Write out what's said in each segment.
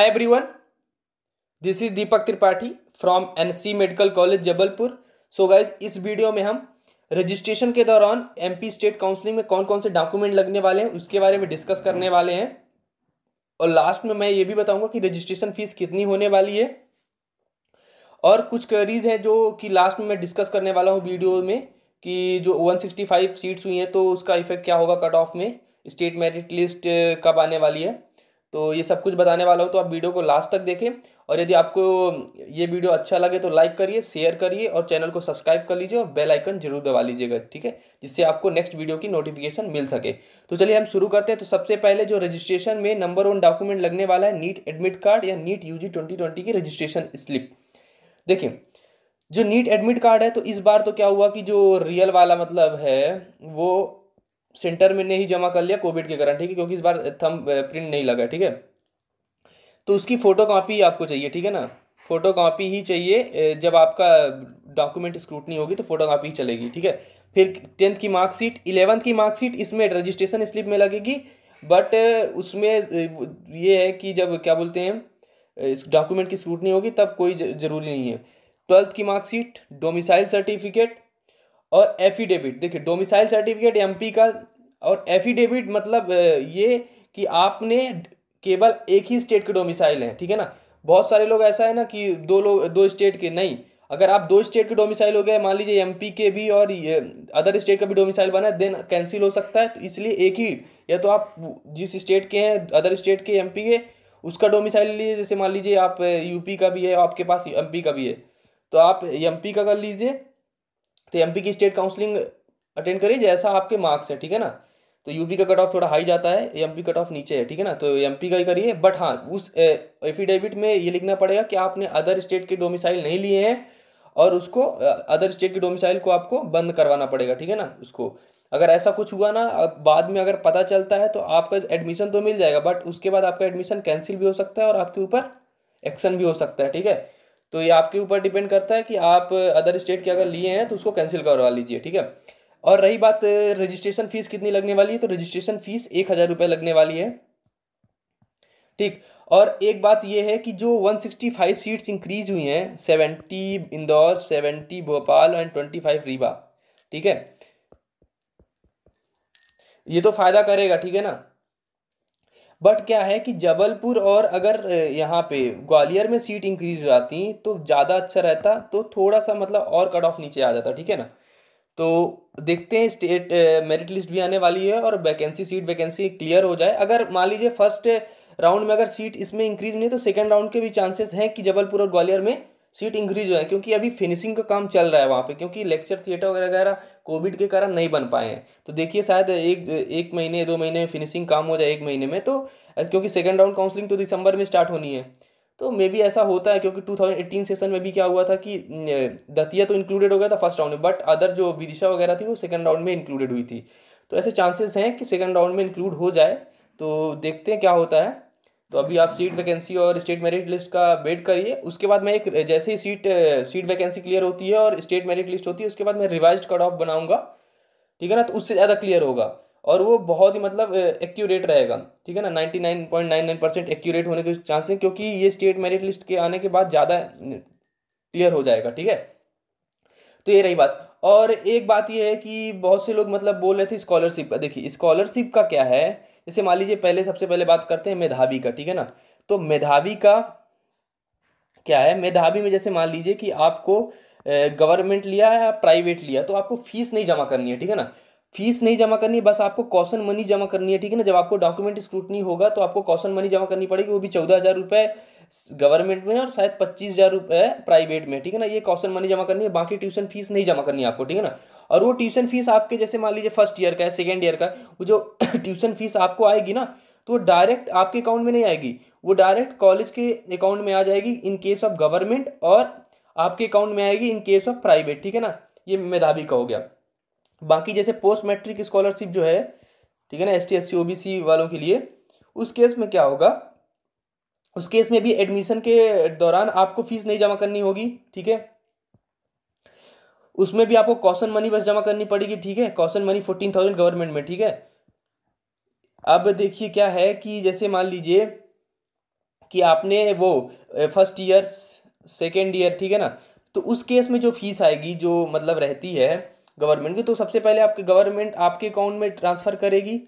hi everyone this is Deepak Tripathi from NC medical college Jabalpur so guys इस video में हम registration के दौरान एमपी स्टेट काउंसलिंग में कौन कौन से डॉक्यूमेंट लगने वाले हैं उसके बारे में डिस्कस करने वाले हैं और लास्ट में मैं ये भी बताऊंगा कि रजिस्ट्रेशन फीस कितनी होने वाली है और कुछ क्वेरीज हैं जो कि लास्ट में मैं डिस्कस करने वाला हूँ वीडियो में कि जो फाइव सीट्स हुई हैं तो उसका इफेक्ट क्या होगा कट ऑफ में स्टेट मेरिट लिस्ट कब आने वाली है तो ये सब कुछ बताने वाला हूँ तो आप वीडियो को लास्ट तक देखें और यदि आपको ये वीडियो अच्छा लगे तो लाइक करिए शेयर करिए और चैनल को सब्सक्राइब कर लीजिए और बेल आइकन जरूर दबा लीजिएगा ठीक है जिससे आपको नेक्स्ट वीडियो की नोटिफिकेशन मिल सके तो चलिए हम शुरू करते हैं तो सबसे पहले जो रजिस्ट्रेशन में नंबर वन डॉक्यूमेंट लगने वाला है नीट एडमिट कार्ड या नीट यू जी की रजिस्ट्रेशन स्लिप देखिए जो नीट एडमिट कार्ड है तो इस बार तो क्या हुआ कि जो रियल वाला मतलब है वो सेंटर में ने ही जमा कर लिया कोविड के कारण ठीक है क्योंकि इस बार थम प्रिंट नहीं लगा ठीक है तो उसकी फ़ोटो कापी आपको चाहिए ठीक है ना फ़ोटो कापी ही चाहिए जब आपका डॉक्यूमेंट स्क्रूटनी होगी तो फ़ोटो कापी ही चलेगी ठीक है फिर टेंथ की मार्कशीट इलेवंथ की मार्कशीट इसमें रजिस्ट्रेशन स्लिप में लगेगी बट उसमें ये है कि जब क्या बोलते हैं इस डॉक्यूमेंट की स्क्रूटनी होगी तब कोई ज़रूरी नहीं है ट्वेल्थ की मार्कशीट डोमिसाइल सर्टिफिकेट और एफिडेविट देखिए डोमिसाइल सर्टिफिकेट एमपी का और एफिडेविट मतलब ये कि आपने केवल एक ही स्टेट के डोमिसाइल हैं ठीक है ना बहुत सारे लोग ऐसा है ना कि दो लोग दो स्टेट के नहीं अगर आप दो स्टेट के डोमिसाइल हो गए मान लीजिए एमपी के भी और अदर स्टेट का भी डोमिसाइल बना है देन कैंसिल हो सकता है तो इसलिए एक ही या तो आप जिस स्टेट के हैं अदर स्टेट के एम के उसका डोमिसाइल लीजिए जैसे मान लीजिए आप यूपी का भी है आपके पास एम का भी है तो आप एम का कर लीजिए तो एम की स्टेट काउंसलिंग अटेंड करें जैसा आपके मार्क्स है ठीक है ना तो यूपी का कट ऑफ थोड़ा हाई जाता है एमपी कट ऑफ नीचे है ठीक है ना तो एमपी का ही करिए बट हाँ उस एफिडेविट में ये लिखना पड़ेगा कि आपने अदर स्टेट के डोमिसाइल नहीं लिए हैं और उसको अदर स्टेट के डोमिसाइल को आपको बंद करवाना पड़ेगा ठीक है ना उसको अगर ऐसा कुछ हुआ ना अब बाद में अगर पता चलता है तो आपका एडमिशन तो मिल जाएगा बट उसके बाद आपका एडमिशन कैंसिल भी हो सकता है और आपके ऊपर एक्शन भी हो सकता है ठीक है तो ये आपके ऊपर डिपेंड करता है कि आप अदर स्टेट के अगर लिए हैं तो उसको कैंसिल करवा लीजिए ठीक है और रही बात रजिस्ट्रेशन फ़ीस कितनी लगने वाली है तो रजिस्ट्रेशन फ़ीस एक हज़ार रुपये लगने वाली है ठीक और एक बात यह है कि जो 165 सीट्स इंक्रीज हुई हैं 70 इंदौर 70 भोपाल एंड 25 रीवा ठीक है ये तो फ़ायदा करेगा ठीक है ना बट क्या है कि जबलपुर और अगर यहाँ पे ग्वालियर में सीट इंक्रीज हो जाती तो ज़्यादा अच्छा रहता तो थोड़ा सा मतलब और कट ऑफ नीचे आ जाता ठीक है ना तो देखते हैं स्टेट मेरिट लिस्ट भी आने वाली है और वैकेंसी सीट वैकेंसी क्लियर हो जाए अगर मान लीजिए फर्स्ट राउंड में अगर सीट इसमें इंक्रीज नहीं तो सेकेंड राउंड के भी चांसेस हैं कि जबलपुर और ग्वालियर में सीट इंक्रीज हो जाए क्योंकि अभी फिनिशिंग का काम चल रहा है वहाँ पे क्योंकि लेक्चर थिएटर वगैरह वगैरह कोविड के कारण नहीं बन पाए हैं तो देखिए शायद एक एक महीने दो महीने में फिनिशिंग काम हो जाए एक महीने में तो क्योंकि सेकेंड राउंड काउंसलिंग तो दिसंबर में स्टार्ट होनी है तो मे बी ऐसा होता है क्योंकि 2018 सेशन में भी क्या हुआ था कि दतिया तो इंक्लूडेड हो गया था फर्स्ट राउंड में बट अदर जो विदिशा वगैरह थी वो सेकंड राउंड में इंक्लूडेड हुई थी तो ऐसे चांसेस हैं कि सेकंड राउंड में इंक्लूड हो जाए तो देखते हैं क्या होता है तो अभी आप सीट वैकेंसी और स्टेट मेरिट लिस्ट का वेट करिए उसके बाद मैं एक जैसे ही सीट सीट वैकेंसी क्लियर होती है और स्टेट मेरिट लिस्ट होती है उसके बाद मैं रिवाइज कट ऑफ बनाऊंगा ठीक है ना तो उससे ज़्यादा क्लियर होगा और वो बहुत ही मतलब एक्यूरेट रहेगा ठीक है ना ninety nine point nine nine percent accurate होने के चांस हैं क्योंकि ये स्टेट मेरिट लिस्ट के आने के बाद ज़्यादा क्लियर हो जाएगा ठीक है तो ये रही बात और एक बात ये है कि बहुत से लोग मतलब बोल रहे थे स्कॉलरशिप का देखिए स्कॉलरशिप का क्या है जैसे मान लीजिए पहले सबसे पहले बात करते हैं मेधावी का ठीक है ना तो मेधावी का क्या है मेधावी में जैसे मान लीजिए कि आपको गवर्नमेंट लिया या प्राइवेट लिया तो आपको फीस नहीं जमा करनी है ठीक है ना फीस नहीं जमा करनी बस आपको कौशन मनी जमा करनी है ठीक है ना जब आपको डॉक्यूमेंट स्क्रूटनी होगा तो आपको कौशन मनी जमा करनी पड़ेगी वो भी चौदह हज़ार रुपये गवर्नमेंट में और शायद पच्चीस हज़ार रुपये प्राइवेट में ठीक है ना ये कौशन मनी जमा करनी है बाकी ट्यूशन फीस नहीं जमा करनी है आपको ठीक है ना और वो ट्यूशन फीस आपके जैसे मान लीजिए फर्स्ट ईयर का है सेकेंड ईयर का वो जो ट्यूशन फीस आपको आएगी ना तो डायरेक्ट आपके अकाउंट में नहीं आएगी वो डायरेक्ट कॉलेज के अकाउंट में आ जाएगी इन केस ऑफ गवर्नमेंट और आपके अकाउंट में आएगी इन केस ऑफ प्राइवेट ठीक है ना ये मेधावी का हो गया बाकी जैसे पोस्ट मैट्रिक स्कॉलरशिप जो है ठीक है ना S T S C O B C वालों के लिए उस केस में क्या होगा उस केस में भी एडमिशन के दौरान आपको फीस नहीं जमा करनी होगी ठीक है उसमें भी आपको कौशन मनी बस जमा करनी पड़ेगी ठीक है caution money fourteen thousand government में ठीक है अब देखिए क्या है कि जैसे मान लीजिए कि आपने वो फर्स्ट ईयर सेकेंड ईयर ठीक है ना तो उस केस में जो फीस आएगी जो मतलब रहती है गवर्नमेंट की तो सबसे पहले आपके गवर्नमेंट आपके अकाउंट में ट्रांसफ़र करेगी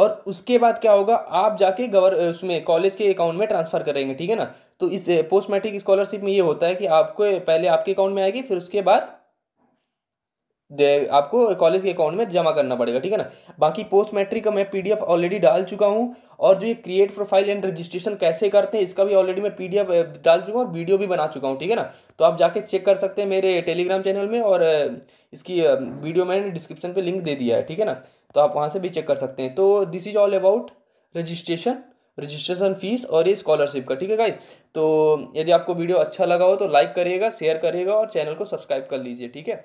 और उसके बाद क्या होगा आप जाके गवर उसमें कॉलेज के अकाउंट में ट्रांसफ़र करेंगे ठीक है ना तो इस पोस्ट मैट्रिक स्कॉलरशिप में ये होता है कि आपको पहले आपके अकाउंट में आएगी फिर उसके बाद आपको कॉलेज के अकाउंट में जमा करना पड़ेगा ठीक है ना बाकी पोस्ट मैट्रिक का मैं पीडीएफ ऑलरेडी डाल चुका हूँ और जो ये क्रिएट प्रोफाइल एंड रजिस्ट्रेशन कैसे करते हैं इसका भी ऑलरेडी मैं पीडीएफ डाल चुका हूँ और वीडियो भी बना चुका हूँ ठीक है ना तो आप जाके चेक कर सकते हैं मेरे टेलीग्राम चैनल में और इसकी वीडियो मैंने डिस्क्रिप्शन पर लिंक दे दिया है ठीक है ना तो आप वहाँ से भी चेक कर सकते हैं तो this is all about registration registration fees और ये स्कॉलरशिप का ठीक है गाइज तो यदि आपको वीडियो अच्छा लगा हो तो लाइक करिएगा शेयर करिएगा और चैनल को सब्सक्राइब कर लीजिए ठीक है